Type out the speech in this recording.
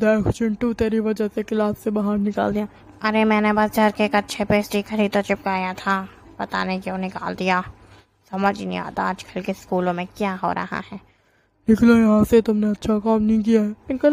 देख चिंटू तेरी वजह से क्लास से बाहर निकाल दिया अरे मैंने बस चार के एक अच्छे पेस्ट्री स्टिकर तो चिपकाया था पता नहीं क्यों निकाल दिया समझ नहीं आता आजकल के स्कूलों में क्या हो रहा है निकलो यहाँ से तुमने अच्छा काम नहीं किया है